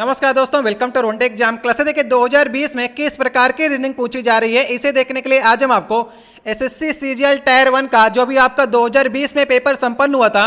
नमस्कार दोस्तों welcome to one day exam क्लासे देखिए 2020 में किस प्रकार की रीजनिंग पूछी जा रही है इसे देखने के लिए आज हम आपको एसएससी सीजीएल टायर वन का जो भी आपका 2020 में पेपर संपन्न हुआ था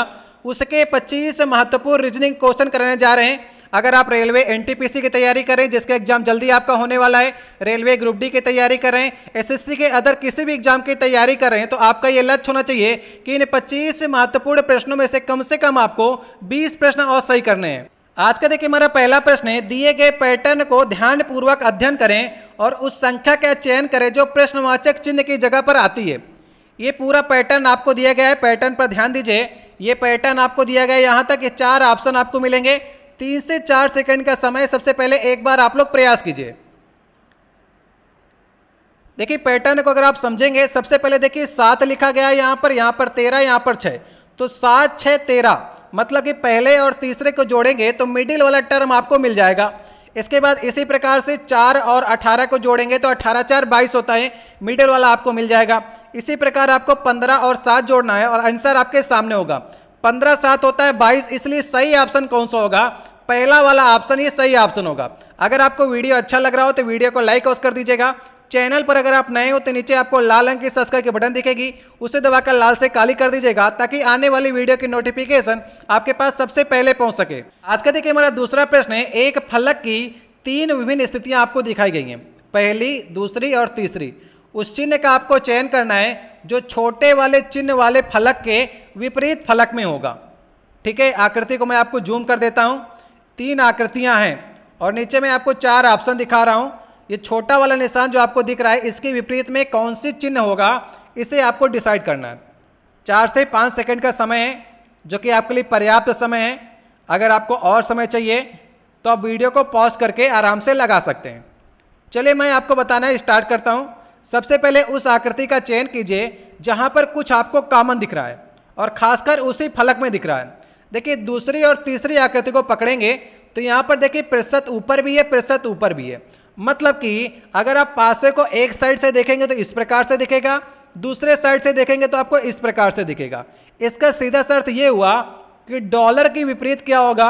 उसके 25 महत्वपूर्ण रीजनिंग क्वेश्चन कराने जा रहे हैं अगर आप रेलवे एनटीपीसी की तैयारी करें जिसका एग्जाम जल्दी आपका होने वाला है रेलवे ग्रुप डी की तैयारी करें एसएससी के अदर किसी भी एग्जाम की तैयारी करें तो आपका ये लक्ष्य होना चाहिए कि इन 25 महत्वपूर्ण प्रश्नों में से कम से कम आपको 20 प्रश्न और सही करने हैं आज का देखिए हमारा पहला प्रश्न है दिए गए पैटर्न को ध्यानपूर्वक अध्ययन करें और उस संख्या का चयन करें जो प्रश्नवाचक चिन्ह की जगह पर आती है ये पूरा पैटर्न आपको दिया गया है पैटर्न पर ध्यान दीजिए ये पैटर्न आपको दिया गया है यहाँ तक ये चार ऑप्शन आपको मिलेंगे तीन से चार सेकंड का समय सबसे पहले एक बार आप लोग प्रयास कीजिए देखिए पैटर्न को अगर आप समझेंगे सबसे पहले देखिए सात लिखा गया है यहाँ पर यहाँ पर तेरह यहाँ पर छः तो सात छः तेरह मतलब कि पहले और तीसरे को जोड़ेंगे तो मिडिल वाला टर्म आपको मिल जाएगा इसके बाद इसी प्रकार से चार और अठारह को जोड़ेंगे तो अठारह चार बाईस होता है मिडिल वाला आपको मिल जाएगा इसी प्रकार आपको पंद्रह और सात जोड़ना है और आंसर आपके सामने होगा पंद्रह सात होता है बाईस इसलिए सही ऑप्शन कौन सा होगा पहला वाला ऑप्शन ये सही ऑप्शन होगा अगर आपको वीडियो अच्छा लग रहा हो तो वीडियो को लाइक ऑस कर दीजिएगा चैनल पर अगर आप नए हो तो नीचे आपको लाल रंग की सब्सक्राइब की बटन दिखेगी उसे दबाकर लाल से काली कर दीजिएगा ताकि आने वाली वीडियो की नोटिफिकेशन आपके पास सबसे पहले पहुंच सके आज का देखिए हमारा दूसरा प्रश्न है एक फलक की तीन विभिन्न स्थितियाँ आपको दिखाई गई हैं पहली दूसरी और तीसरी उस चिन्ह का आपको चयन करना है जो छोटे वाले चिन्ह वाले फलक के विपरीत फलक में होगा ठीक है आकृति को मैं आपको जूम कर देता हूँ तीन आकृतियाँ हैं और नीचे मैं आपको चार ऑप्शन दिखा रहा हूँ ये छोटा वाला निशान जो आपको दिख रहा है इसके विपरीत में कौन सी चिन्ह होगा इसे आपको डिसाइड करना है चार से पाँच सेकंड का समय है जो कि आपके लिए पर्याप्त समय है अगर आपको और समय चाहिए तो आप वीडियो को पॉज करके आराम से लगा सकते हैं चलिए मैं आपको बताना स्टार्ट करता हूँ सबसे पहले उस आकृति का चयन कीजिए जहाँ पर कुछ आपको कामन दिख रहा है और खासकर उसी फलक में दिख रहा है देखिए दूसरी और तीसरी आकृति को पकड़ेंगे तो यहाँ पर देखिए प्रतिशत ऊपर भी है प्रतिशत ऊपर भी है मतलब कि अगर आप पासे को एक साइड से देखेंगे तो इस प्रकार से दिखेगा दूसरे साइड से देखेंगे तो आपको इस प्रकार से दिखेगा इसका सीधा अर्थ ये हुआ कि डॉलर के विपरीत क्या होगा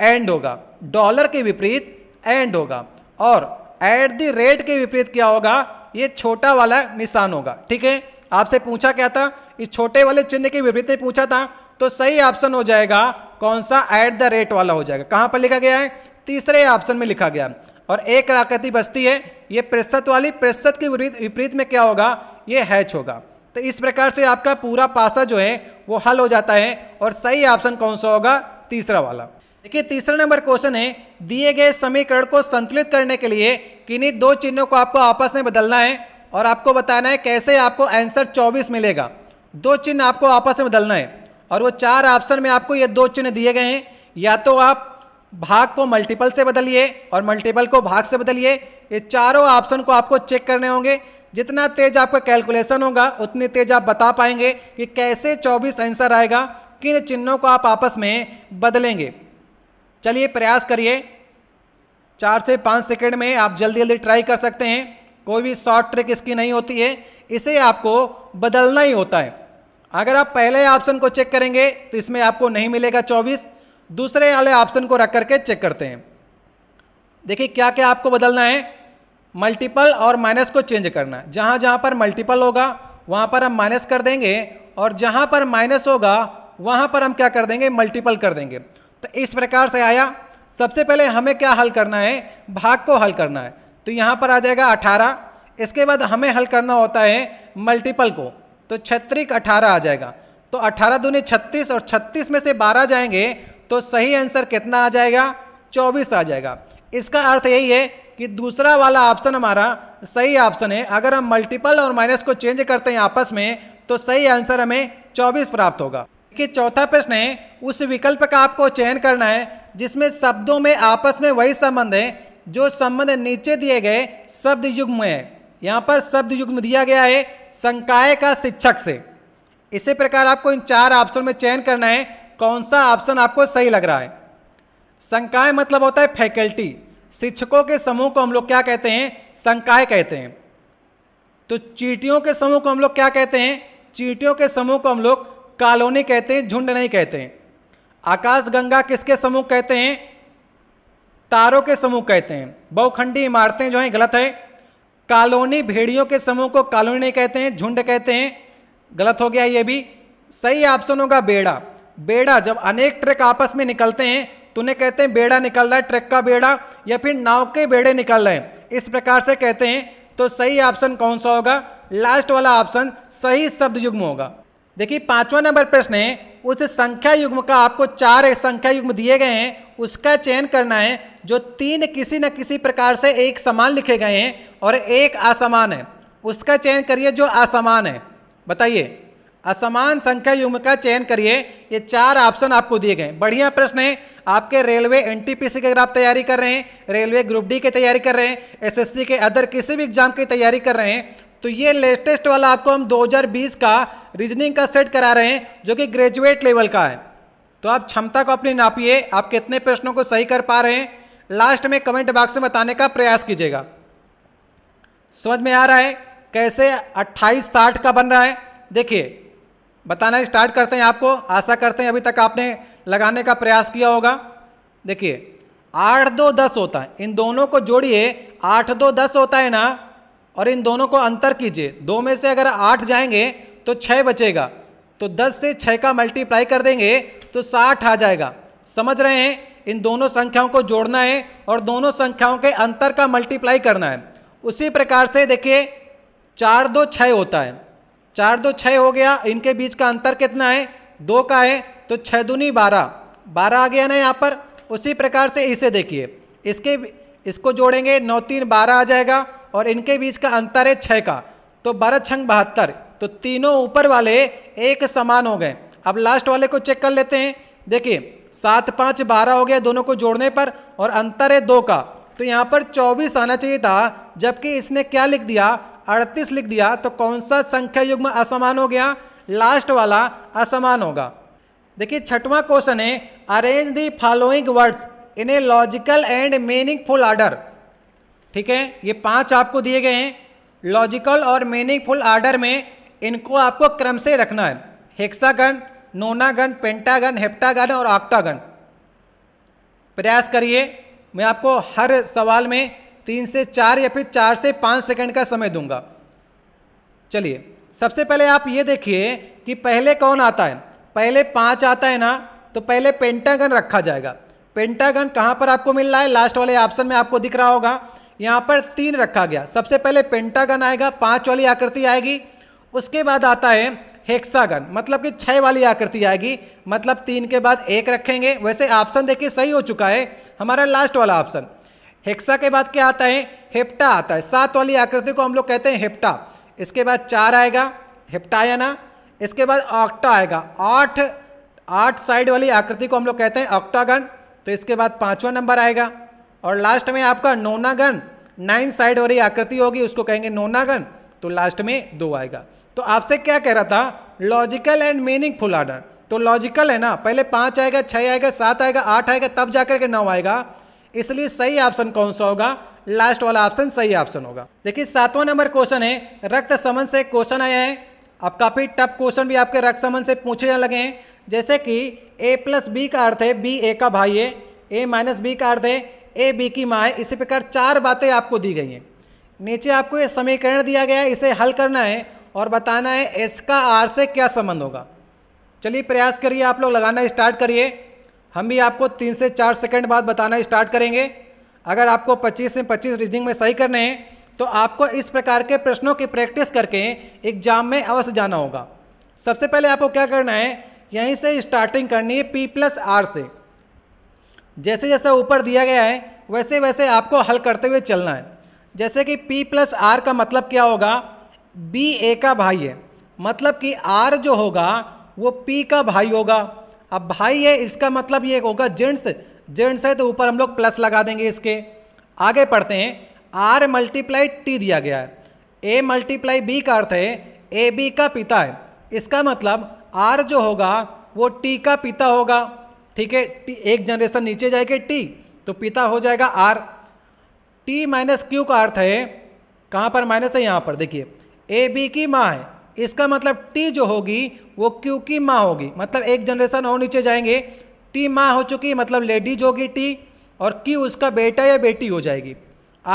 एंड होगा डॉलर के विपरीत एंड होगा और एट द रेट के विपरीत क्या होगा ये छोटा वाला निशान होगा ठीक है आपसे पूछा क्या था इस छोटे वाले चिन्ह के विपरीत पूछा था तो सही ऑप्शन हो जाएगा कौन सा एट द रेट वाला हो जाएगा कहां पर लिखा गया है तीसरे ऑप्शन में लिखा गया और एक राकती बस्ती है ये प्रतिशत वाली प्रतिशत के विपरीत में क्या होगा ये हैच होगा तो इस प्रकार से आपका पूरा पासा जो है वो हल हो जाता है और सही ऑप्शन कौन सा होगा तीसरा वाला देखिए तीसरा नंबर क्वेश्चन है दिए गए समीकरण को संतुलित करने के लिए किन्हीं दो चिन्हों को आपको आपस में बदलना है और आपको बताना है कैसे आपको आंसर 24 मिलेगा दो चिन्ह आपको आपस में बदलना है और वो चार ऑप्शन में आपको ये दो चिन्ह दिए गए हैं या तो आप भाग को मल्टीपल से बदलिए और मल्टीपल को भाग से बदलिए ये चारों ऑप्शन को आपको चेक करने होंगे जितना तेज आपका कैलकुलेशन होगा उतनी तेज आप बता पाएंगे कि कैसे 24 आंसर आएगा किन चिन्हों को आप आपस में बदलेंगे चलिए प्रयास करिए चार से पाँच सेकेंड में आप जल्दी जल्दी ट्राई कर सकते हैं कोई भी शॉर्ट ट्रिक इसकी नहीं होती है इसे आपको बदलना ही होता है अगर आप पहले ऑप्शन को चेक करेंगे तो इसमें आपको नहीं मिलेगा चौबीस दूसरे वाले ऑप्शन को रख करके चेक करते हैं देखिए क्या क्या आपको बदलना है मल्टीपल और माइनस को चेंज करना है जहाँ जहाँ पर मल्टीपल होगा वहाँ पर हम माइनस कर देंगे और जहाँ पर माइनस होगा वहाँ पर हम क्या कर देंगे मल्टीपल कर देंगे तो इस प्रकार से आया सबसे पहले हमें क्या हल करना है भाग को हल करना है तो यहाँ पर आ जाएगा अठारह इसके बाद हमें हल करना होता है मल्टीपल को तो छत्रिक अठारह आ जाएगा तो अठारह दूनी छत्तीस और छत्तीस में से बारह जाएंगे तो सही आंसर कितना आ जाएगा चौबीस आ जाएगा इसका अर्थ यही है कि दूसरा वाला ऑप्शन हमारा सही ऑप्शन है अगर हम मल्टीपल और माइनस को चेंज करते हैं आपस में तो सही आंसर हमें 24 प्राप्त होगा कि चौथा प्रश्न है उस विकल्प का आपको चयन करना है जिसमें शब्दों में आपस में वही संबंध है जो संबंध नीचे दिए गए शब्द युग्म है यहाँ पर शब्द युग्म दिया गया है संकाय का शिक्षक से इसी प्रकार आपको इन चार ऑप्शन में चयन करना है कौन सा ऑप्शन आपको सही लग रहा है संकाय मतलब होता है फैकल्टी शिक्षकों के समूह को हम लोग क्या कहते हैं संकाय कहते हैं तो चीटियों के समूह को हम लोग क्या कहते हैं चीटियों के समूह को हम लोग कॉलोनी कहते हैं झुंड नहीं कहते हैं आकाशगंगा किसके समूह कहते हैं तारों के समूह कहते हैं बहुखंडी इमारतें जो हैं गलत है कॉलोनी भेड़ियों के समूह को कॉलोनी नहीं कहते हैं झुंड कहते हैं गलत हो गया ये भी सही ऑप्शन होगा बेड़ा बेड़ा जब अनेक ट्रक आपस में निकलते हैं तो उन्हें कहते हैं बेड़ा निकल रहा है ट्रक का बेड़ा या फिर नाव के बेड़े निकल रहे हैं इस प्रकार से कहते हैं तो सही ऑप्शन कौन सा होगा लास्ट वाला ऑप्शन सही शब्द युग्म होगा देखिए पांचवा नंबर प्रश्न है उस संख्या युग्म का आपको चार संख्या युग्म दिए गए हैं उसका चयन करना है जो तीन किसी न किसी प्रकार से एक समान लिखे गए हैं और एक असमान है उसका चयन करिए जो असमान है बताइए असमान संख्या युग्म का चयन करिए ये चार ऑप्शन आपको दिए गए बढ़िया प्रश्न है आपके रेलवे एनटीपीसी के अगर आप तैयारी कर रहे हैं रेलवे ग्रुप डी की तैयारी कर रहे हैं एसएससी के अदर किसी भी एग्जाम की तैयारी कर रहे हैं तो ये लेटेस्ट वाला आपको हम 2020 का रीजनिंग का सेट करा रहे हैं जो कि ग्रेजुएट लेवल का है तो आप क्षमता को अपनी नापिए आप कितने प्रश्नों को सही कर पा रहे हैं लास्ट में कमेंट बॉक्स में बताने का प्रयास कीजिएगा समझ में आ रहा है कैसे अट्ठाईस साठ का बन रहा है देखिए बताना स्टार्ट करते हैं आपको आशा करते हैं अभी तक आपने लगाने का प्रयास किया होगा देखिए आठ दो दस होता है इन दोनों को जोड़िए आठ दो दस होता है ना और इन दोनों को अंतर कीजिए दो में से अगर आठ जाएंगे तो छः बचेगा तो दस से छः का मल्टीप्लाई कर देंगे तो साठ आ जाएगा समझ रहे हैं इन दोनों संख्याओं को जोड़ना है और दोनों संख्याओं के अंतर का मल्टीप्लाई करना है उसी प्रकार से देखिए चार दो छः होता है चार दो छः हो गया इनके बीच का अंतर कितना है दो का है तो छः दूनी बारह बारह आ गया ना यहाँ पर उसी प्रकार से इसे देखिए इसके इसको जोड़ेंगे नौ तीन बारह आ जाएगा और इनके बीच का अंतर है छः का तो बारह छंग बहत्तर तो तीनों ऊपर वाले एक समान हो गए अब लास्ट वाले को चेक कर लेते हैं देखिए सात पाँच बारह हो गया दोनों को जोड़ने पर और अंतर है दो का तो यहाँ पर चौबीस आना चाहिए था जबकि इसने क्या लिख दिया अड़तीस लिख दिया तो कौन सा संख्या युग्म असमान हो गया लास्ट वाला असमान होगा देखिए छठवा क्वेश्चन है arrange the following words in a logical and meaningful order ठीक है ये पांच आपको दिए गए हैं लॉजिकल और मीनिंगफुल आर्डर में इनको आपको क्रम से रखना है हेक्सागन नोनागन पेंटागन हेप्टागन और आक्टागन प्रयास करिए मैं आपको हर सवाल में तीन से चार या फिर चार से पाँच सेकंड का समय दूंगा चलिए सबसे पहले आप ये देखिए कि पहले कौन आता है पहले पाँच आता है ना तो पहले पेंटागन रखा जाएगा पेंटागन कहाँ पर आपको मिल रहा है लास्ट वाले ऑप्शन में आपको दिख रहा होगा यहाँ पर तीन रखा गया सबसे पहले पेंटागन आएगा पाँच वाली आकृति आएगी उसके बाद आता है हेक्सागन मतलब कि छः वाली आकृति आएगी मतलब तीन के बाद एक रखेंगे वैसे ऑप्शन देखिए सही हो चुका है हमारा लास्ट वाला ऑप्शन हेक्सा के बाद क्या आता है हेप्टा आता है सात वाली आकृति को हम लोग कहते हैं हेप्टा इसके बाद चार आएगा ना इसके बाद ऑक्टा आएगा आठ आठ साइड वाली आकृति को हम लोग कहते हैं ऑक्टागन तो इसके बाद पाँचवा नंबर आएगा और लास्ट में आपका नोनागन नाइन साइड वाली आकृति होगी उसको कहेंगे नोनागन तो लास्ट में दो आएगा तो आपसे क्या कह रहा था लॉजिकल एंड फुल ऑर्डर तो लॉजिकल है ना पहले पाँच आएगा छः आएगा सात आएगा आठ आएगा तब जाकर के नौ आएगा इसलिए सही ऑप्शन कौन सा होगा लास्ट वाला ऑप्शन सही ऑप्शन होगा देखिए सातवां नंबर क्वेश्चन है रक्त समन से क्वेश्चन आया है अब काफ़ी टफ क्वेश्चन भी आपके रक्त समन से पूछे जाने लगे हैं जैसे कि ए प्लस बी का अर्थ है बी ए का भाई है ए माइनस बी का अर्थ है ए बी की माँ है इसी प्रकार चार बातें आपको दी गई हैं नीचे आपको ये समीकरण दिया गया है इसे हल करना है और बताना है एस का आर से क्या संबंध होगा चलिए प्रयास करिए आप लोग लगाना स्टार्ट करिए हम भी आपको तीन से चार सेकंड बाद बताना स्टार्ट करेंगे अगर आपको 25 से 25 रीजनिंग में सही करने हैं तो आपको इस प्रकार के प्रश्नों की प्रैक्टिस करके एग्जाम में अवश्य जाना होगा सबसे पहले आपको क्या करना है यहीं से स्टार्टिंग करनी है पी प्लस आर से जैसे जैसे ऊपर दिया गया है वैसे वैसे आपको हल करते हुए चलना है जैसे कि पी प्लस आर का मतलब क्या होगा बी ए का भाई है मतलब कि आर जो होगा वो पी का भाई होगा अब भाई ये इसका मतलब ये होगा जेंट्स जेंट्स है तो ऊपर हम लोग प्लस लगा देंगे इसके आगे पढ़ते हैं आर मल्टीप्लाई टी दिया गया है ए मल्टीप्लाई बी का अर्थ है ए बी का पिता है इसका मतलब आर जो होगा वो टी का पिता होगा ठीक है टी एक जनरेशन नीचे जाएगा टी तो पिता हो जाएगा आर टी माइनस क्यू का अर्थ है कहाँ पर माइनस है यहाँ पर देखिए ए बी की माँ है इसका मतलब टी जो होगी वो क्यू की माँ होगी मतलब एक जनरेशन और नीचे जाएंगे टी माँ हो चुकी मतलब लेडीज होगी टी और क्यू उसका बेटा या बेटी हो जाएगी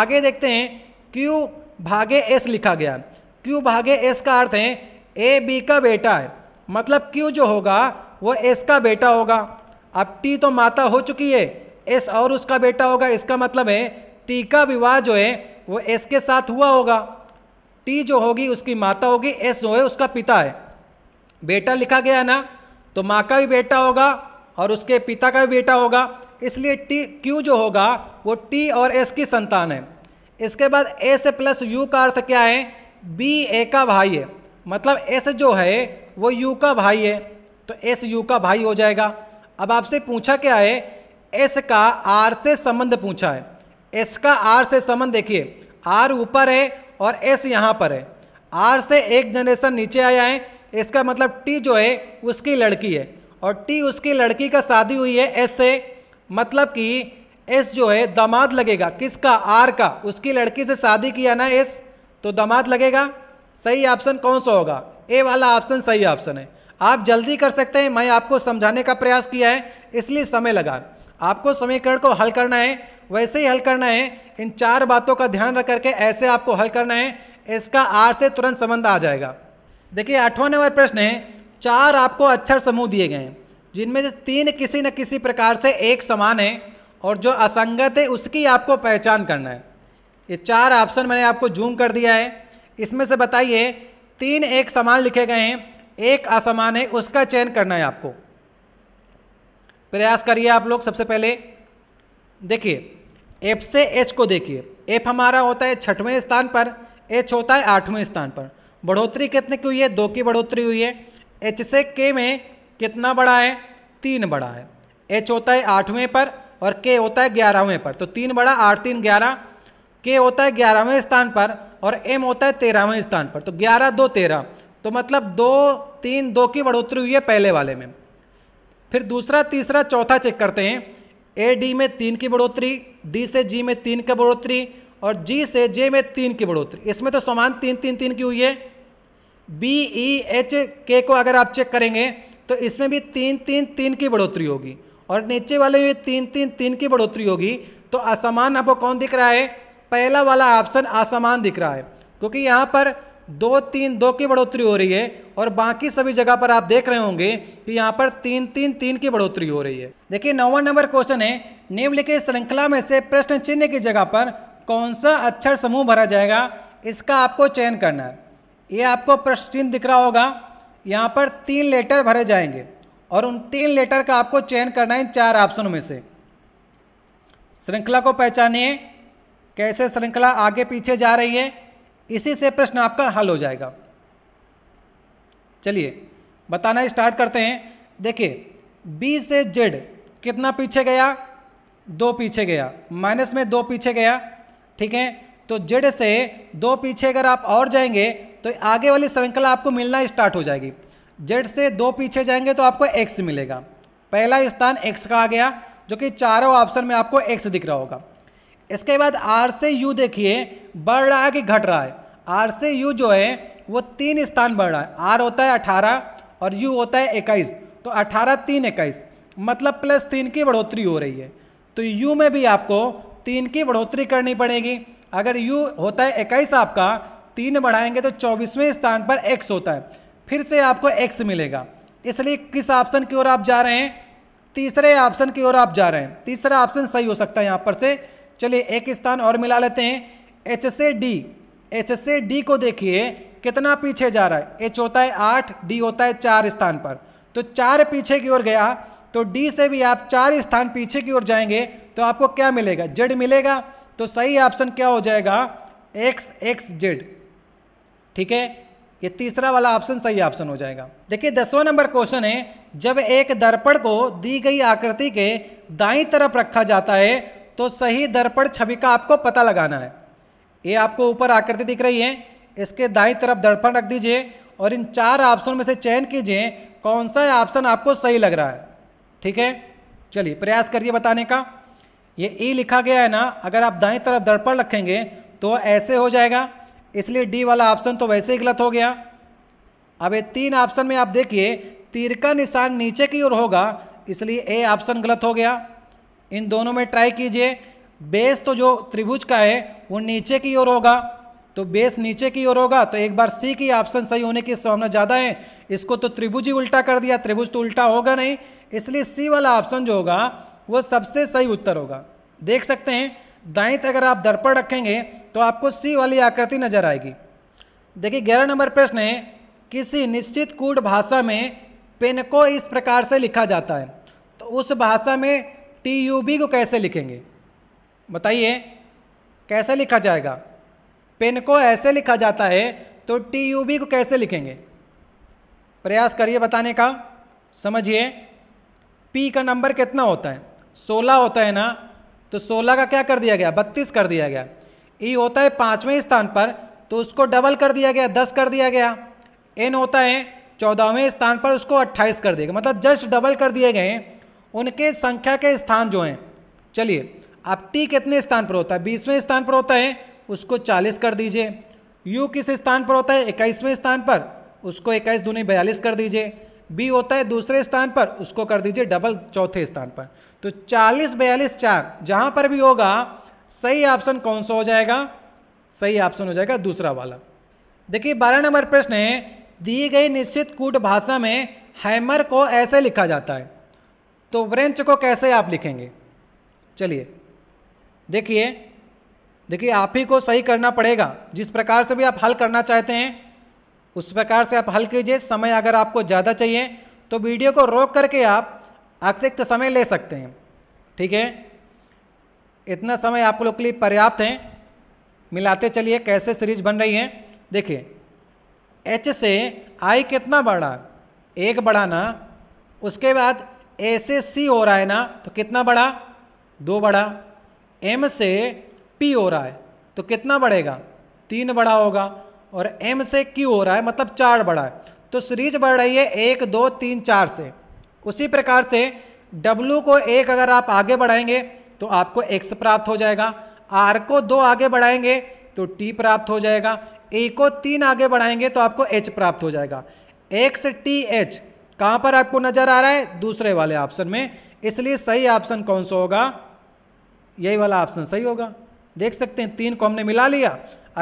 आगे देखते हैं क्यू भागे एस लिखा गया क्यू भागे एस का अर्थ है ए बी का बेटा है मतलब क्यू जो होगा वो एस का बेटा होगा अब टी तो माता हो चुकी है एस और उसका बेटा होगा इसका मतलब है टी का विवाह जो है वो एस के साथ हुआ होगा टी जो होगी उसकी माता होगी एस जो है उसका पिता है बेटा लिखा गया ना तो माँ का भी बेटा होगा और उसके पिता का भी बेटा होगा इसलिए टी क्यू जो होगा वो टी और एस की संतान है इसके बाद एस प्लस यू का अर्थ क्या है बी ए का भाई है मतलब एस जो है वो यू का भाई है तो एस यू का भाई हो जाएगा अब आपसे पूछा क्या है एस का आर से संबंध पूछा है एस का आर से संबंध देखिए आर ऊपर है और एस यहाँ पर है आर से एक जनरेशन नीचे आया है इसका मतलब टी जो है उसकी लड़की है और टी उसकी लड़की का शादी हुई है एस से मतलब कि एस जो है दामाद लगेगा किसका आर का उसकी लड़की से शादी किया ना एस तो दामाद लगेगा सही ऑप्शन कौन सा होगा ए वाला ऑप्शन सही ऑप्शन है आप जल्दी कर सकते हैं मैं आपको समझाने का प्रयास किया है इसलिए समय लगा आपको समीकरण को हल करना है वैसे ही हल करना है इन चार बातों का ध्यान रख करके ऐसे आपको हल करना है इसका आर से तुरंत संबंध आ जाएगा देखिए आठवां नंबर प्रश्न है चार आपको अक्षर समूह दिए गए हैं जिनमें से तीन किसी न किसी प्रकार से एक समान है और जो असंगत है उसकी आपको पहचान करना है ये चार ऑप्शन मैंने आपको जूम कर दिया है इसमें से बताइए तीन एक समान लिखे गए हैं एक असमान है उसका चयन करना है आपको प्रयास करिए आप लोग सबसे पहले देखिए एफ से एच को देखिए एफ हमारा होता है छठवें स्थान पर एच होता है आठवें स्थान पर बढ़ोतरी कितने की हुई है दो की बढ़ोतरी हुई है एच से के में कितना बड़ा है तीन बड़ा है एच होता है आठवें पर और के होता है ग्यारहवें पर तो तीन बड़ा आठ तीन ग्यारह के होता है ग्यारहवें स्थान पर और एम होता है तेरहवें स्थान पर तो ग्यारह दो तेरह तो मतलब दो तीन दो की बढ़ोतरी हुई है पहले वाले में फिर दूसरा तीसरा चौथा चेक करते हैं ए डी में तीन की बढ़ोतरी डी से जी में तीन की बढ़ोतरी और जी से जे में तीन की बढ़ोतरी इसमें तो समान तीन तीन तीन की हुई है बी ई एच के को अगर आप चेक करेंगे तो इसमें भी तीन तीन तीन की बढ़ोतरी होगी और नीचे वाले में तीन तीन तीन की बढ़ोतरी होगी तो असमान आपको कौन दिख रहा है पहला वाला ऑप्शन असमान दिख रहा है क्योंकि यहाँ पर दो तीन दो की बढ़ोतरी हो रही है और बाकी सभी जगह पर आप देख रहे होंगे कि यहाँ पर तीन तीन तीन की बढ़ोतरी हो रही है देखिए नौवा नंबर क्वेश्चन है निम्नलिखित श्रृंखला में से प्रश्न चिन्ह की जगह पर कौन सा अक्षर समूह भरा जाएगा इसका आपको चयन करना है ये आपको प्रश्न चिन्ह दिख रहा होगा यहाँ पर तीन लेटर भरे जाएंगे और उन तीन लेटर का आपको चयन करना है इन चार ऑप्शनों में से श्रृंखला को पहचानिए कैसे श्रृंखला आगे पीछे जा रही है इसी से प्रश्न आपका हल हो जाएगा चलिए बताना स्टार्ट करते हैं देखिए बी से जेड कितना पीछे गया दो पीछे गया माइनस में दो पीछे गया ठीक है तो जेड से दो पीछे अगर आप और जाएंगे तो आगे वाली श्रृंखला आपको मिलना स्टार्ट हो जाएगी जेड से दो पीछे जाएंगे तो आपको एक्स मिलेगा पहला स्थान एक्स का आ गया जो कि चारों ऑप्शन में आपको एक्स दिख रहा होगा इसके बाद आर से यू देखिए बढ़ रहा है कि घट रहा है आर से यू जो है वो तीन स्थान बढ़ रहा है आर होता है अठारह और यू होता है इक्कीस तो अठारह तीन इक्कीस मतलब प्लस तीन की बढ़ोतरी हो रही है तो यू में भी आपको तीन की बढ़ोतरी करनी पड़ेगी अगर यू होता है इक्कीस आपका तीन बढ़ाएंगे तो चौबीसवें स्थान पर एक्स होता है फिर से आपको एक्स मिलेगा इसलिए किस ऑप्शन की ओर आप जा रहे हैं तीसरे ऑप्शन की ओर आप जा रहे हैं तीसरा ऑप्शन सही हो सकता है यहाँ पर से चलिए एक स्थान और मिला लेते हैं एच से डी एच से डी को देखिए कितना पीछे जा रहा है एच होता है आठ डी होता है चार स्थान पर तो चार पीछे की ओर गया तो डी से भी आप चार स्थान पीछे की ओर जाएंगे तो आपको क्या मिलेगा जेड मिलेगा तो सही ऑप्शन क्या हो जाएगा एक्स एक्स जेड ठीक है ये तीसरा वाला ऑप्शन सही ऑप्शन हो जाएगा देखिए दसवां नंबर क्वेश्चन है जब एक दर्पण को दी गई आकृति के दाई तरफ रखा जाता है तो सही दर्पण छवि का आपको पता लगाना है ये आपको ऊपर आकृति दिख रही है इसके दाई तरफ दर्पण रख दीजिए और इन चार ऑप्शन में से चयन कीजिए कौन सा ऑप्शन आपको सही लग रहा है ठीक है चलिए प्रयास करिए बताने का ये ई e लिखा गया है ना अगर आप दाई तरफ दर्पण रखेंगे तो ऐसे हो जाएगा इसलिए डी वाला ऑप्शन तो वैसे ही गलत हो गया अब ये तीन ऑप्शन में आप देखिए तीर का निशान नीचे की ओर होगा इसलिए ए ऑप्शन गलत हो गया इन दोनों में ट्राई कीजिए बेस तो जो त्रिभुज का है वो नीचे की ओर होगा तो बेस नीचे की ओर होगा तो एक बार सी की ऑप्शन सही होने की संभावना ज़्यादा है इसको तो त्रिभुज ही उल्टा कर दिया त्रिभुज तो उल्टा होगा नहीं इसलिए सी वाला ऑप्शन जो होगा वो सबसे सही उत्तर होगा देख सकते हैं दाएं अगर आप दर्पण रखेंगे तो आपको सी वाली आकृति नजर आएगी देखिए ग्यारह नंबर प्रश्न है किसी निश्चित कूट भाषा में पेन को इस प्रकार से लिखा जाता है तो उस भाषा में टी यू बी को कैसे लिखेंगे बताइए कैसे लिखा जाएगा पेन को ऐसे लिखा जाता है तो टी यू बी को कैसे लिखेंगे प्रयास करिए बताने का समझिए पी का नंबर कितना होता है सोलह होता है ना तो सोलह का क्या कर दिया गया बत्तीस कर दिया गया ई e होता है पाँचवें स्थान पर तो उसको डबल कर दिया गया दस कर दिया गया एन होता है चौदहवें स्थान पर उसको अट्ठाईस कर दिया गया मतलब जस्ट डबल कर दिए गए उनके संख्या के स्थान जो हैं चलिए अब टी कितने स्थान पर होता है बीसवें स्थान पर होता है उसको चालीस कर दीजिए यू किस स्थान पर होता है इक्कीसवें स्थान पर उसको इक्कीस दूनी बयालीस कर दीजिए बी होता है दूसरे स्थान पर उसको कर दीजिए डबल चौथे स्थान पर तो चालीस बयालीस चार जहाँ पर भी होगा सही ऑप्शन कौन सा हो जाएगा सही ऑप्शन हो जाएगा दूसरा वाला देखिए बारह नंबर प्रश्न है दी गई निश्चित कूट भाषा में हैमर को ऐसे लिखा जाता है तो ब्रेंच को कैसे आप लिखेंगे चलिए देखिए देखिए आप ही को सही करना पड़ेगा जिस प्रकार से भी आप हल करना चाहते हैं उस प्रकार से आप हल कीजिए समय अगर आपको ज़्यादा चाहिए तो वीडियो को रोक करके आप अतिरिक्त समय ले सकते हैं ठीक है इतना समय आप लोग के लिए पर्याप्त है मिलाते चलिए कैसे सीरीज बन रही है देखिए एच से आई कितना बढ़ा एक बढ़ाना उसके बाद ए से सी हो रहा है ना तो कितना बढ़ा दो बढ़ा एम से पी हो रहा है तो कितना बढ़ेगा तीन बड़ा होगा और एम से क्यू हो रहा है मतलब चार बड़ा है तो सीरीज बढ़ रही है एक दो तीन चार से उसी प्रकार से डब्लू को एक अगर आप आगे बढ़ाएंगे तो आपको एक्स प्राप्त हो जाएगा आर को दो आगे बढ़ाएंगे तो टी प्राप्त हो जाएगा ए e को तीन आगे बढ़ाएंगे तो आपको एच प्राप्त हो जाएगा एक्स टी एच कहां पर आपको नजर आ रहा है दूसरे वाले ऑप्शन में इसलिए सही ऑप्शन कौन सा होगा यही वाला ऑप्शन सही होगा देख सकते हैं तीन को हमने मिला लिया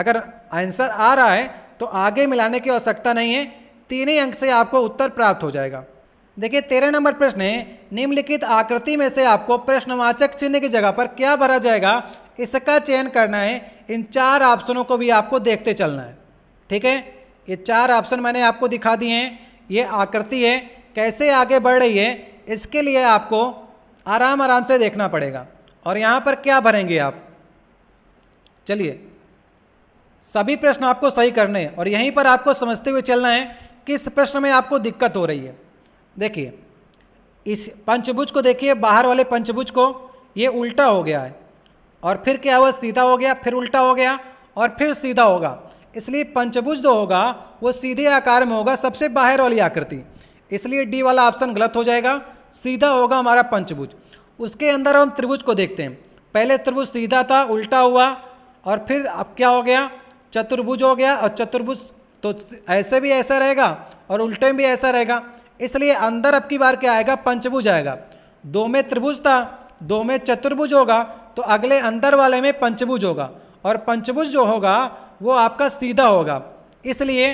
अगर आंसर आ रहा है तो आगे मिलाने की आवश्यकता नहीं है तीन ही अंक से आपको उत्तर प्राप्त हो जाएगा देखिए तेरह नंबर प्रश्न है निम्नलिखित आकृति में से आपको प्रश्नवाचक चिन्ह की जगह पर क्या भरा जाएगा इसका चयन करना है इन चार ऑप्शनों को भी आपको देखते चलना है ठीक है ये चार ऑप्शन मैंने आपको दिखा दिए हैं ये आकृति है कैसे आगे बढ़ रही है इसके लिए आपको आराम आराम से देखना पड़ेगा और यहाँ पर क्या भरेंगे आप चलिए सभी प्रश्न आपको सही करने हैं और यहीं पर आपको समझते हुए चलना है किस प्रश्न में आपको दिक्कत हो रही है देखिए इस पंचभुज को देखिए बाहर वाले पंचभुज को ये उल्टा हो गया है और फिर क्या हुआ सीधा हो गया फिर उल्टा हो गया और फिर सीधा होगा इसलिए पंचभुज जो होगा वो सीधे आकार में होगा सबसे बाहर वाली आकृति इसलिए डी वाला ऑप्शन गलत हो जाएगा सीधा होगा हमारा पंचभुज उसके अंदर हम त्रिभुज को देखते हैं पहले त्रिभुज सीधा था उल्टा हुआ और फिर अब क्या हो गया चतुर्भुज हो गया और चतुर्भुज तो ऐसे भी ऐसा रहेगा और उल्टे भी ऐसा रहेगा इसलिए अंदर अब की बार क्या आएगा पंचभुज आएगा दो में त्रिभुज था दो में चतुर्भुज होगा तो अगले अंदर वाले में पंचभुज होगा और पंचभुज जो होगा वो आपका सीधा होगा इसलिए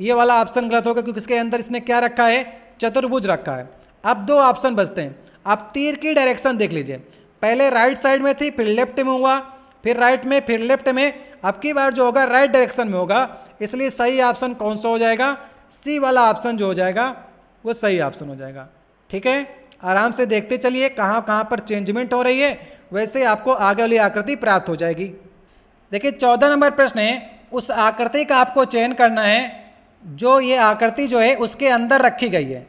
ये वाला ऑप्शन गलत होगा क्योंकि इसके अंदर इसने क्या रखा है चतुर्भुज रखा है अब दो ऑप्शन बचते हैं आप तीर की डायरेक्शन देख लीजिए पहले राइट साइड में थी फिर लेफ्ट में हुआ फिर राइट में फिर लेफ्ट में अब की बार जो होगा राइट डायरेक्शन में होगा इसलिए सही ऑप्शन कौन सा हो जाएगा सी वाला ऑप्शन जो हो जाएगा वो सही ऑप्शन हो जाएगा ठीक है आराम से देखते चलिए कहाँ कहाँ पर चेंजमेंट हो रही है वैसे आपको आगे वाली आकृति प्राप्त हो जाएगी देखिए चौदह नंबर प्रश्न है उस आकृति का आपको चयन करना है जो ये आकृति जो है उसके अंदर रखी गई है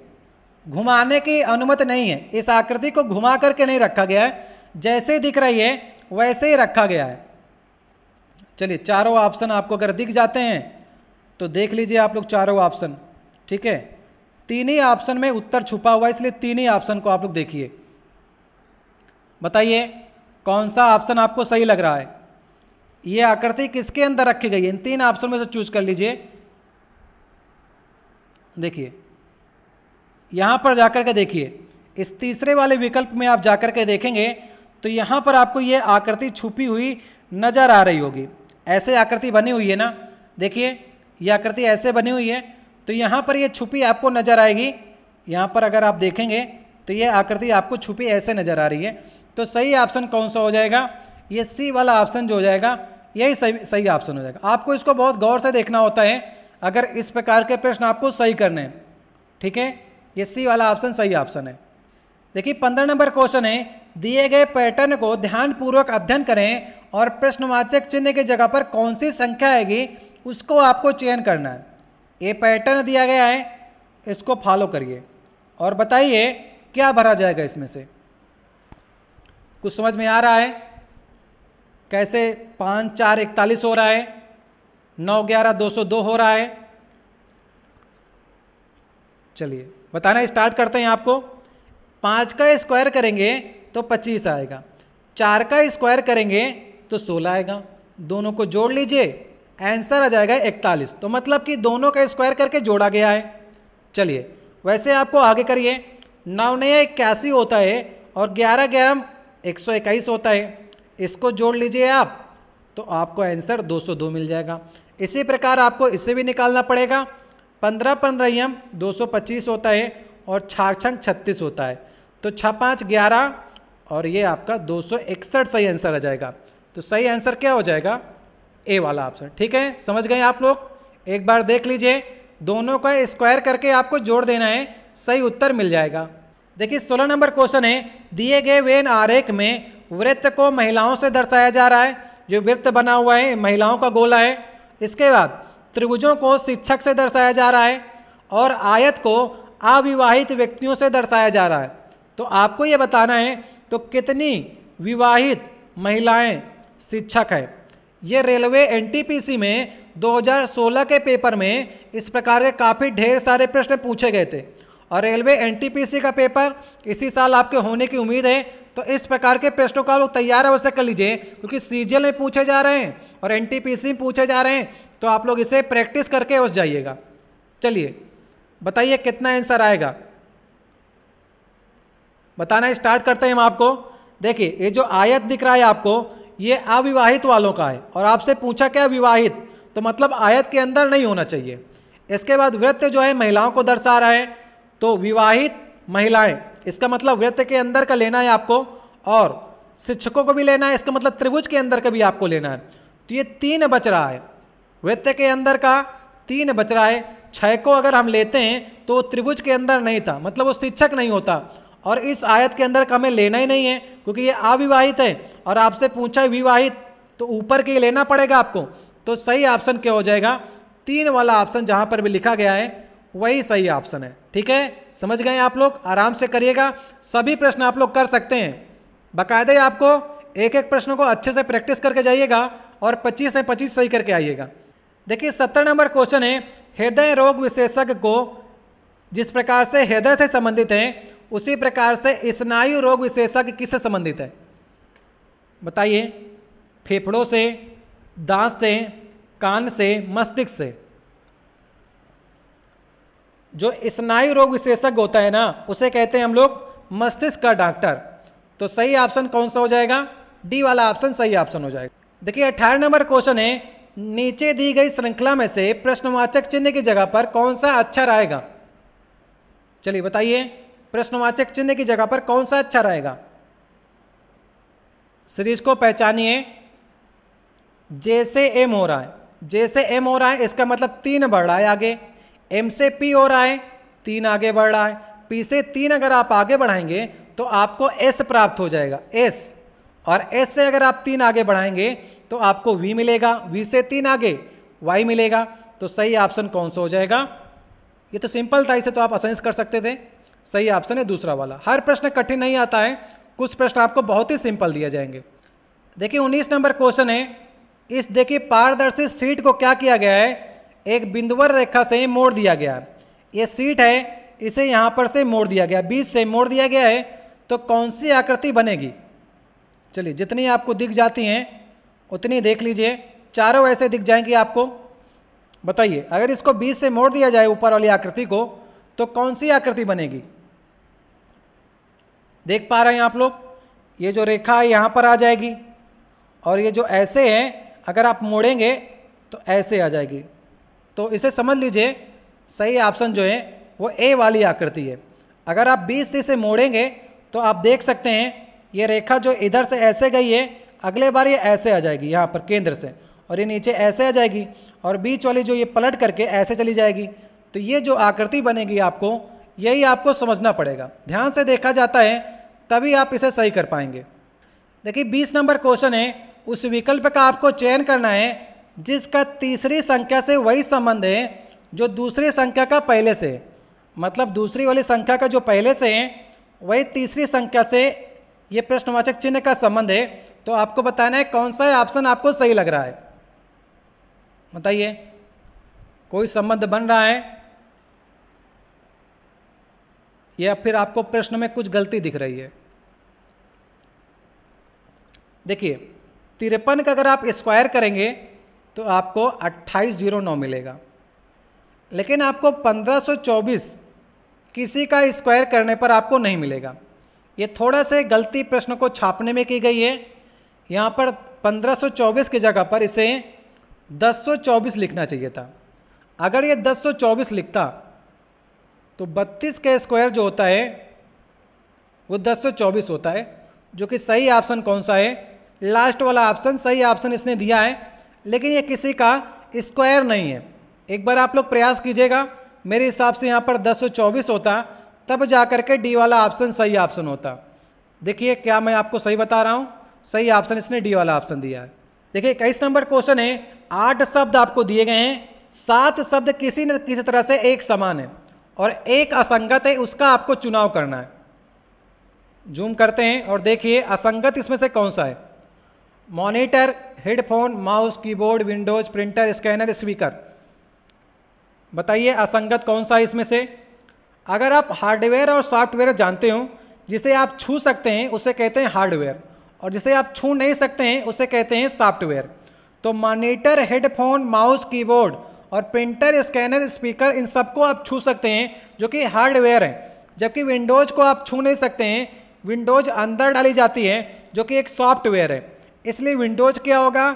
घुमाने की अनुमति नहीं है इस आकृति को घुमा करके नहीं रखा गया है जैसे दिख रही है वैसे ही रखा गया है चलिए चारों ऑप्शन आपको अगर दिख जाते हैं तो देख लीजिए आप लोग चारों ऑप्शन ठीक है तीन ही ऑप्शन में उत्तर छुपा हुआ इसलिए तीन ही ऑप्शन को आप लोग देखिए बताइए कौन सा ऑप्शन आपको सही लग रहा है ये आकृति किसके अंदर रखी गई है इन तीन ऑप्शन में से चूज कर लीजिए देखिए यहाँ पर जाकर के देखिए इस तीसरे वाले विकल्प में आप जाकर के देखेंगे तो यहाँ पर आपको ये आकृति छुपी हुई नज़र आ रही होगी ऐसे आकृति बनी हुई है ना देखिए ये आकृति ऐसे बनी हुई है तो यहाँ पर ये छुपी आपको नज़र आएगी यहाँ पर अगर आप देखेंगे तो ये आकृति आपको छुपी ऐसे नज़र आ रही है तो सही ऑप्शन कौन सा हो जाएगा ये सी वाला ऑप्शन जो हो जाएगा यही सही सही ऑप्शन हो जाएगा आपको इसको बहुत गौर से देखना होता है अगर इस प्रकार के प्रश्न आपको सही करने हैं ठीक है ये सी वाला ऑप्शन सही ऑप्शन है देखिए पंद्रह नंबर क्वेश्चन है दिए गए पैटर्न को ध्यानपूर्वक अध्ययन करें और प्रश्नवाचक चिन्ह की जगह पर कौन सी संख्या आएगी उसको आपको चयन करना है ये पैटर्न दिया गया है इसको फॉलो करिए और बताइए क्या भरा जाएगा इसमें से कुछ समझ में आ रहा है कैसे पाँच चार इकतालीस हो रहा है नौ ग्यारह दो सौ दो हो रहा है चलिए बताना स्टार्ट करते हैं आपको पाँच का स्क्वायर करेंगे तो पच्चीस आएगा चार का स्क्वायर करेंगे तो सोलह आएगा दोनों को जोड़ लीजिए आंसर आ जाएगा इकतालीस तो मतलब कि दोनों का स्क्वायर करके जोड़ा गया है चलिए वैसे आपको आगे करिए नौ नया इक्यासी होता है और ग्यारह ग्यारह एक सौ इक्कीस होता है इसको जोड़ लीजिए आप तो आपको आंसर 202 मिल जाएगा इसी प्रकार आपको इसे भी निकालना पड़ेगा पंद्रह पंद्रहम दो होता है और छाछंग छत्तीस होता है तो छः पाँच ग्यारह और ये आपका दो सही आंसर आ जाएगा तो सही आंसर क्या हो जाएगा ए वाला ऑप्शन ठीक है समझ गए आप लोग एक बार देख लीजिए दोनों का स्क्वायर करके आपको जोड़ देना है सही उत्तर मिल जाएगा देखिए सोलह नंबर क्वेश्चन है दिए गए वेन आरेख में वृत्त को महिलाओं से दर्शाया जा रहा है जो वृत्त बना हुआ है महिलाओं का गोला है इसके बाद त्रिभुजों को शिक्षक से दर्शाया जा रहा है और आयत को अविवाहित व्यक्तियों से दर्शाया जा रहा है तो आपको ये बताना है तो कितनी विवाहित महिलाएं शिक्षक है ये रेलवे एनटीपीसी में 2016 के पेपर में इस प्रकार के काफ़ी ढेर सारे प्रश्न पूछे गए थे और रेलवे एनटीपीसी का पेपर इसी साल आपके होने की उम्मीद है तो इस प्रकार के प्रश्नों का लोग तैयार अवश्य कर लीजिए क्योंकि सीजीएल में पूछे जा रहे हैं और एन में पूछे जा रहे हैं तो आप लोग इसे प्रैक्टिस करके उस जाइएगा चलिए बताइए कितना आंसर आएगा बताना स्टार्ट करते हैं हम आपको देखिए ये जो आयत दिख रहा है आपको ये अविवाहित वालों का है और आपसे पूछा क्या विवाहित तो मतलब आयत के अंदर नहीं होना चाहिए इसके बाद वृत्त जो है महिलाओं को दर्शा रहा है तो विवाहित महिलाएं इसका मतलब वृत्त के अंदर का लेना है आपको और शिक्षकों को भी लेना है इसका मतलब त्रिभुज के अंदर का भी आपको लेना है तो ये तीन बच रहा है वृत्त के अंदर का तीन बच रहा है छः को अगर हम लेते हैं तो त्रिभुज के अंदर नहीं था मतलब वो शिक्षक नहीं होता और इस आयत के अंदर का हमें लेना ही नहीं है क्योंकि ये अविवाहित है और आपसे पूछा है विवाहित तो ऊपर के लेना पड़ेगा आपको तो सही ऑप्शन क्या हो जाएगा तीन वाला ऑप्शन जहाँ पर भी लिखा गया है वही सही ऑप्शन है ठीक है समझ गए आप लोग आराम से करिएगा सभी प्रश्न आप लोग कर सकते हैं बाकायदे आपको एक एक प्रश्न को अच्छे से प्रैक्टिस करके जाइएगा और पच्चीस से पच्चीस सही करके आइएगा देखिए सत्तर नंबर क्वेश्चन है हृदय रोग विशेषज्ञ को जिस प्रकार से हृदय से संबंधित हैं उसी प्रकार से स्नायु रोग विशेषज्ञ किससे संबंधित है बताइए फेफड़ों से दांत से कान से मस्तिष्क से जो स्नायु रोग विशेषज्ञ होता है ना उसे कहते हैं हम लोग मस्तिष्क का डॉक्टर तो सही ऑप्शन कौन सा हो जाएगा डी वाला ऑप्शन सही ऑप्शन हो जाएगा देखिए अट्ठारह नंबर क्वेश्चन है नीचे दी गई श्रृंखला में से प्रश्नवाचक चिन्ह की जगह पर कौन सा अच्छा रहेगा चलिए बताइए प्रश्नवाचक चिन्ह की जगह पर कौन सा अच्छा रहेगा सीरीज को पहचानिए जैसे एम हो रहा है जैसे एम हो रहा है इसका मतलब तीन बढ़ रहा है आगे एम से पी और आए तीन आगे बढ़ रहा है पी से तीन अगर आप आगे बढ़ाएंगे तो आपको एस प्राप्त हो जाएगा एस और एस से अगर आप तीन आगे बढ़ाएंगे तो आपको वी मिलेगा वी से तीन आगे वाई मिलेगा तो सही ऑप्शन कौन सा हो जाएगा ये तो सिंपल था इसे तो आप असेंस कर सकते थे सही ऑप्शन है दूसरा वाला हर प्रश्न कठिन नहीं आता है कुछ प्रश्न आपको बहुत ही सिंपल दिए जाएंगे देखिए उन्नीस नंबर क्वेश्चन है इस देखिए पारदर्शी सीट को क्या किया गया है एक बिंदुवर रेखा से मोड़ दिया गया ये सीट है इसे यहाँ पर से मोड़ दिया गया बीस से मोड़ दिया गया है तो कौन सी आकृति बनेगी चलिए जितनी आपको दिख जाती हैं उतनी देख लीजिए चारों ऐसे दिख जाएंगी आपको बताइए अगर इसको बीस से मोड़ दिया जाए ऊपर वाली आकृति को तो कौन सी आकृति बनेगी देख पा रहे हैं आप लोग ये जो रेखा है यहाँ पर आ जाएगी और ये जो ऐसे हैं अगर आप मोड़ेंगे तो ऐसे आ जाएगी तो इसे समझ लीजिए सही ऑप्शन जो है वो ए वाली आकृति है अगर आप बीस से इसे मोड़ेंगे तो आप देख सकते हैं ये रेखा जो इधर से ऐसे गई है अगले बार ये ऐसे आ जाएगी यहाँ पर केंद्र से और ये नीचे ऐसे आ जाएगी और बीच वाली जो ये पलट करके ऐसे चली जाएगी तो ये जो आकृति बनेगी आपको यही आपको समझना पड़ेगा ध्यान से देखा जाता है तभी आप इसे सही कर पाएंगे देखिए बीस नंबर क्वेश्चन है उस विकल्प का आपको चयन करना है जिसका तीसरी संख्या से वही संबंध है जो दूसरी संख्या का पहले से मतलब दूसरी वाली संख्या का जो पहले से है वही तीसरी संख्या से ये प्रश्नवाचक चिन्ह का संबंध है तो आपको बताना है कौन सा ऑप्शन आपको सही लग रहा है बताइए कोई संबंध बन रहा है या फिर आपको प्रश्न में कुछ गलती दिख रही है देखिए तिरपन का अगर आप स्क्वायर करेंगे तो आपको अट्ठाईस जीरो नौ मिलेगा लेकिन आपको 1524 किसी का स्क्वायर करने पर आपको नहीं मिलेगा ये थोड़ा से गलती प्रश्न को छापने में की गई है यहाँ पर 1524 की जगह पर इसे 1024 लिखना चाहिए था अगर ये 1024 लिखता तो 32 का स्क्वायर जो होता है वो 1024 होता है जो कि सही ऑप्शन कौन सा है लास्ट वाला ऑप्शन सही ऑप्शन इसने दिया है लेकिन ये किसी का स्क्वायर नहीं है एक बार आप लोग प्रयास कीजिएगा मेरे हिसाब से यहाँ पर चौबीस होता तब जा कर के डी वाला ऑप्शन सही ऑप्शन होता देखिए क्या मैं आपको सही बता रहा हूँ सही ऑप्शन इसने डी वाला ऑप्शन दिया है देखिए इक्कीस नंबर क्वेश्चन है आठ शब्द आपको दिए गए हैं सात शब्द किसी न किसी तरह से एक समान है और एक असंगत है उसका आपको चुनाव करना है जूम करते हैं और देखिए असंगत इसमें से कौन सा है monitor headphone mouse keyboard Windows printer scanner speaker बताइए असंगत कौन सा इसमें से अगर आप हार्डवेयर और सॉफ्टवेयर जानते हो जिसे आप छू सकते हैं उसे कहते हैं हार्डवेयर और जिसे आप छू नहीं सकते हैं उसे कहते हैं सॉफ्टवेयर तो मॉनिटर हेडफोन माउस कीबोर्ड और प्रिंटर स्कैनर स्पीकर इन सबको आप छू सकते हैं जो कि हार्डवेयर है जबकि विंडोज़ को आप छू नहीं सकते हैं विंडोज अंदर डाली जाती है जो कि एक सॉफ्टवेयर है इसलिए विंडोज क्या होगा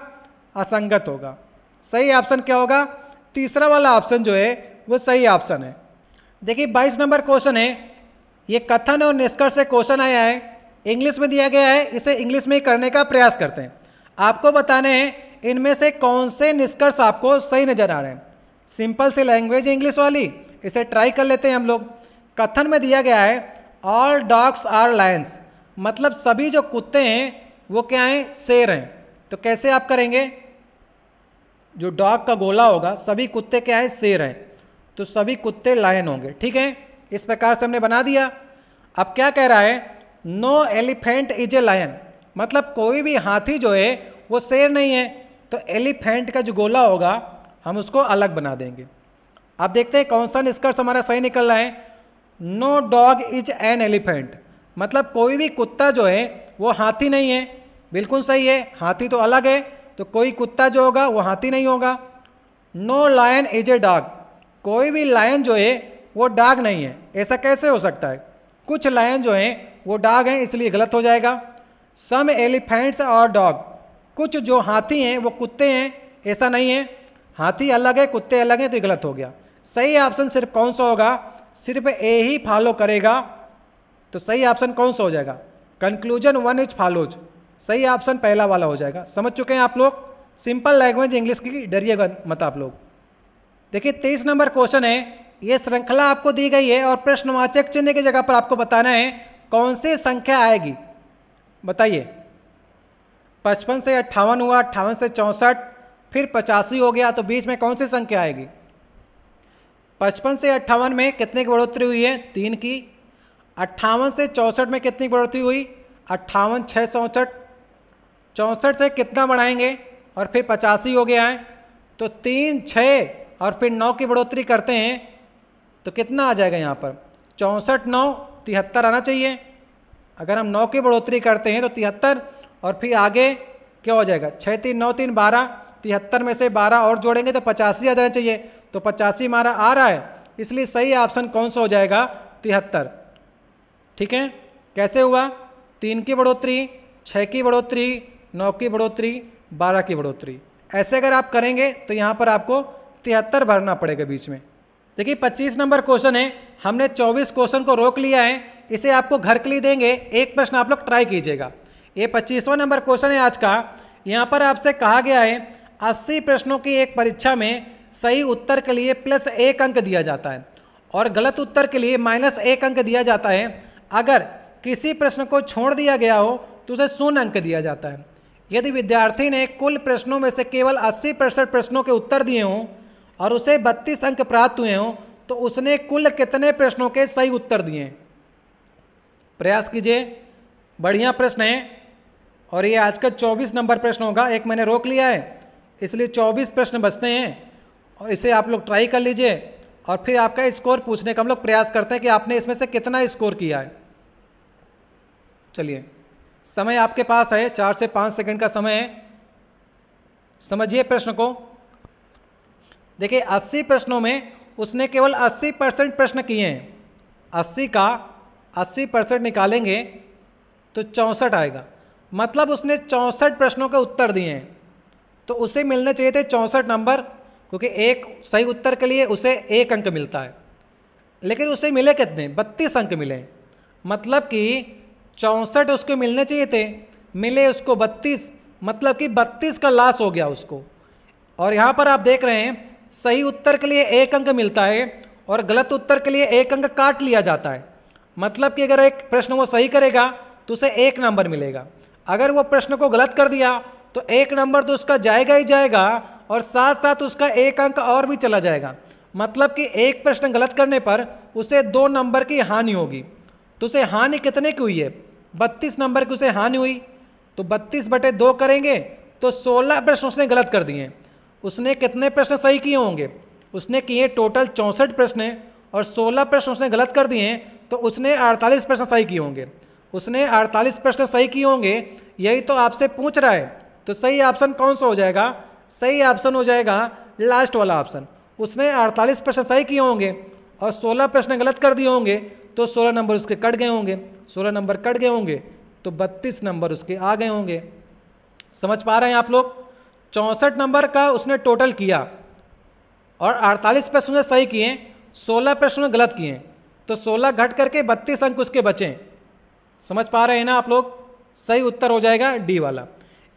असंगत होगा सही ऑप्शन क्या होगा तीसरा वाला ऑप्शन जो है वो सही ऑप्शन है देखिए बाईस नंबर क्वेश्चन है ये कथन और निष्कर्ष से क्वेश्चन आया है इंग्लिश में दिया गया है इसे इंग्लिश में ही करने का प्रयास करते हैं आपको बताने हैं इनमें से कौन से निष्कर्ष आपको सही नज़र आ रहे हैं सिंपल सी लैंग्वेज इंग्लिश वाली इसे ट्राई कर लेते हैं हम लोग कथन में दिया गया है ऑल डॉग्स आर लाइन्स मतलब सभी जो कुत्ते हैं वो क्या हैं शेर हैं तो कैसे आप करेंगे जो डॉग का गोला होगा सभी कुत्ते क्या है शेर हैं तो सभी कुत्ते लायन होंगे ठीक है इस प्रकार से हमने बना दिया अब क्या कह रहा है no elephant is a lion मतलब कोई भी हाथी जो है वो शेर नहीं है तो एलिफेंट का जो गोला होगा हम उसको अलग बना देंगे आप देखते हैं कौन सा निष्कर्ष हमारा सही निकल रहा है no dog is an elephant मतलब कोई भी कुत्ता जो है वो हाथी नहीं है बिल्कुल सही है हाथी तो अलग है तो कोई कुत्ता जो होगा वो हाथी नहीं होगा no lion is a dog कोई भी लायन जो है वो डॉग नहीं है ऐसा कैसे हो सकता है कुछ लायन जो हैं वो डॉग हैं इसलिए गलत हो जाएगा सम एलिफेंट्स और डॉग कुछ जो हाथी हैं वो कुत्ते हैं ऐसा नहीं है हाथी अलग है कुत्ते अलग हैं तो ये गलत हो गया सही ऑप्शन सिर्फ कौन सा होगा सिर्फ ए ही फॉलो करेगा तो सही ऑप्शन कौन सा हो जाएगा कंक्लूजन वन इज फॉलोज सही ऑप्शन पहला वाला हो जाएगा समझ चुके हैं आप लोग सिंपल लैंग्वेज इंग्लिश की डरिएगा मत आप लोग देखिए तेईस नंबर क्वेश्चन है ये श्रृंखला आपको दी गई है और प्रश्नवाचक चिन्ह की जगह पर आपको बताना है कौन सी संख्या आएगी बताइए पचपन से अट्ठावन हुआ अट्ठावन से चौंसठ फिर पचासी हो गया तो बीच में कौन सी संख्या आएगी पचपन से अट्ठावन में कितने की बढ़ोतरी हुई है तीन की अट्ठावन से चौंसठ में कितनी बढ़ोतरी हुई अट्ठावन छः चौंसठ चौंसठ से कितना बढ़ाएंगे और फिर पचासी हो गया है तो तीन छः और फिर नौ की बढ़ोतरी करते हैं तो कितना आ जाएगा यहाँ पर चौंसठ नौ तिहत्तर आना चाहिए अगर हम नौ की बढ़ोतरी करते हैं तो तिहत्तर और फिर आगे क्या हो जाएगा छः तीन नौ तीन बारह तिहत्तर में से बारह और जोड़ेंगे तो पचासी आ जाना चाहिए तो पचासी हमारा आ रहा है इसलिए सही ऑप्शन कौन सा हो जाएगा तिहत्तर ठीक है कैसे हुआ तीन की बढ़ोतरी छः की बढ़ोतरी नौ की बढ़ोतरी बारह की बढ़ोतरी ऐसे अगर आप करेंगे तो यहाँ पर आपको तिहत्तर भरना पड़ेगा बीच में देखिए पच्चीस नंबर क्वेश्चन है हमने चौबीस क्वेश्चन को रोक लिया है इसे आपको घर के लिए देंगे एक प्रश्न आप लोग ट्राई कीजिएगा ये पच्चीसवा नंबर क्वेश्चन है आज का यहाँ पर आपसे कहा गया है अस्सी प्रश्नों की एक परीक्षा में सही उत्तर के लिए प्लस एक अंक दिया जाता है और गलत उत्तर के लिए माइनस एक अंक दिया जाता है अगर किसी प्रश्न को छोड़ दिया गया हो तो उसे शून्य अंक दिया जाता है यदि विद्यार्थी ने कुल प्रश्नों में से केवल 80 प्रतिशत प्रश्नों के उत्तर दिए हों और उसे 32 अंक प्राप्त हुए हों तो उसने कुल कितने प्रश्नों के सही उत्तर दिए प्रयास कीजिए बढ़िया प्रश्न है और ये आज का 24 नंबर प्रश्न होगा एक मैंने रोक लिया है इसलिए 24 प्रश्न बचते हैं और इसे आप लोग ट्राई कर लीजिए और फिर आपका स्कोर पूछने का हम लोग प्रयास करते हैं कि आपने इसमें से कितना स्कोर किया है चलिए समय आपके पास है चार से पाँच सेकंड का समय है समझिए प्रश्न को देखिए अस्सी प्रश्नों में उसने केवल अस्सी परसेंट प्रश्न किए हैं अस्सी का अस्सी परसेंट निकालेंगे तो चौंसठ आएगा मतलब उसने चौंसठ प्रश्नों के उत्तर दिए हैं तो उसे मिलने चाहिए थे चौंसठ नंबर क्योंकि एक सही उत्तर के लिए उसे एक अंक मिलता है लेकिन उसे मिले कितने बत्तीस अंक मिले मतलब कि चौंसठ उसको मिलने चाहिए थे मिले उसको बत्तीस मतलब कि बत्तीस का लाश हो गया उसको और यहाँ पर आप देख रहे हैं सही उत्तर के लिए एक अंक मिलता है और गलत उत्तर के लिए एक अंक काट लिया जाता है मतलब कि अगर एक प्रश्न वो सही करेगा तो उसे एक नंबर मिलेगा अगर वो प्रश्न को गलत कर दिया तो एक नंबर तो उसका जाएगा ही जाएगा और साथ साथ उसका एक अंक और भी चला जाएगा मतलब कि एक प्रश्न गलत करने पर उसे दो नंबर की हानि होगी तो उसे हानि कितने की हुई है बत्तीस नंबर की उसे हानि हुई तो बत्तीस बटे दो करेंगे तो सोलह प्रश्न उसने गलत कर दिए उसने कितने प्रश्न सही किए होंगे उसने किए टोटल चौंसठ प्रश्न और सोलह प्रश्न उसने गलत कर दिए तो उसने अड़तालीस प्रश्न सही किए होंगे उसने अड़तालीस प्रश्न सही किए होंगे यही तो आपसे पूछ रहा है तो सही ऑप्शन कौन सा हो जाएगा सही ऑप्शन हो जाएगा लास्ट वाला ऑप्शन उसने 48 प्रश्न सही किए होंगे और 16 प्रश्न गलत कर दिए होंगे तो 16 नंबर उसके कट गए होंगे 16 नंबर कट गए होंगे तो 32 नंबर उसके आ गए होंगे समझ पा रहे हैं आप लोग चौंसठ नंबर का उसने टोटल किया और 48 प्रश्न उसने सही किए 16 प्रश्न गलत किए तो 16 घट करके 32 अंक उसके बचे समझ पा रहे हैं ना आप लोग सही उत्तर हो जाएगा डी वाला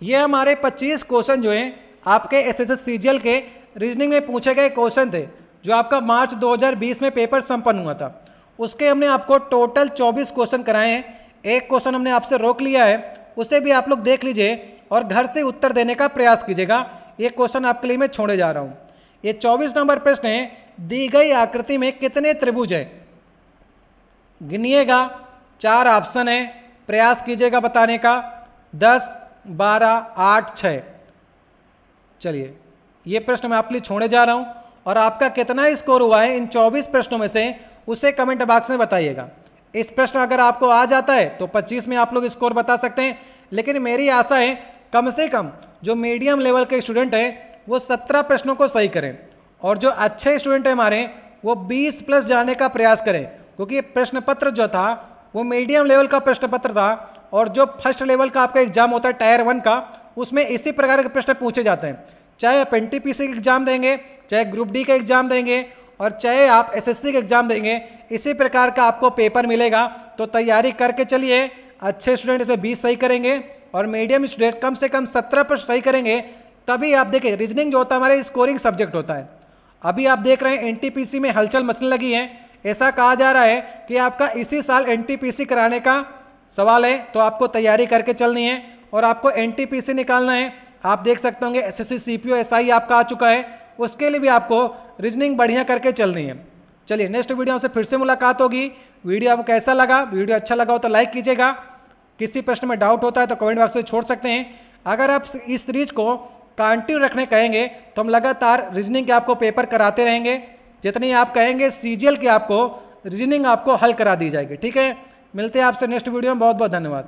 ये हमारे 25 क्वेश्चन जो हैं आपके एस एस के रीजनिंग में पूछे गए क्वेश्चन थे जो आपका मार्च 2020 में पेपर संपन्न हुआ था उसके हमने आपको टोटल 24 क्वेश्चन कराए हैं एक क्वेश्चन हमने आपसे रोक लिया है उसे भी आप लोग देख लीजिए और घर से उत्तर देने का प्रयास कीजिएगा ये क्वेश्चन आपके लिए मैं छोड़े जा रहा हूँ ये चौबीस नंबर प्रश्न है दी गई आकृति में कितने त्रिभुज हैं गिनिएगा चार ऑप्शन है प्रयास कीजिएगा बताने का दस बारह आठ छः चलिए ये प्रश्न मैं आपके लिए छोड़ने जा रहा हूँ और आपका कितना स्कोर हुआ है इन 24 प्रश्नों में से उसे कमेंट बॉक्स में बताइएगा इस प्रश्न अगर आपको आ जाता है तो 25 में आप लोग स्कोर बता सकते हैं लेकिन मेरी आशा है कम से कम जो मीडियम लेवल के स्टूडेंट हैं वो 17 प्रश्नों को सही करें और जो अच्छे स्टूडेंट हैं हमारे वो 20 प्लस जाने का प्रयास करें क्योंकि ये प्रश्न पत्र जो था वो मीडियम लेवल का प्रश्न पत्र था और जो फर्स्ट लेवल का आपका एग्जाम होता है टायर वन का उसमें इसी प्रकार के प्रश्न पूछे जाते हैं चाहे आप एन का एग्जाम देंगे चाहे ग्रुप डी का एग्जाम देंगे और चाहे आप एसएससी का एग्जाम देंगे इसी प्रकार का आपको पेपर मिलेगा तो तैयारी करके चलिए अच्छे स्टूडेंट इसमें बीस सही करेंगे और मीडियम स्टूडेंट कम से कम सत्रह पर सही करेंगे तभी आप देखें रीजनिंग जो होता है हमारे स्कोरिंग सब्जेक्ट होता है अभी आप देख रहे हैं एन में हलचल मचने लगी है ऐसा कहा जा रहा है कि आपका इसी साल एन कराने का सवाल है तो आपको तैयारी करके चलनी है और आपको एन निकालना है आप देख सकते होंगे एस एस सी पी आपका आ चुका है उसके लिए भी आपको रीजनिंग बढ़िया करके चलनी है चलिए नेक्स्ट वीडियो हमसे फिर से मुलाकात होगी वीडियो आपको कैसा लगा वीडियो अच्छा लगा हो तो लाइक कीजिएगा किसी प्रश्न में डाउट होता है तो कमेंट बॉक्स में छोड़ सकते हैं अगर आप इस सीरीज को कंटिन्यू रखने कहेंगे तो हम लगातार रीजनिंग के आपको पेपर कराते रहेंगे जितनी आप कहेंगे सी की आपको रीजनिंग आपको हल करा दी जाएगी ठीक है मिलते हैं आपसे नेक्स्ट वीडियो में बहुत बहुत धन्यवाद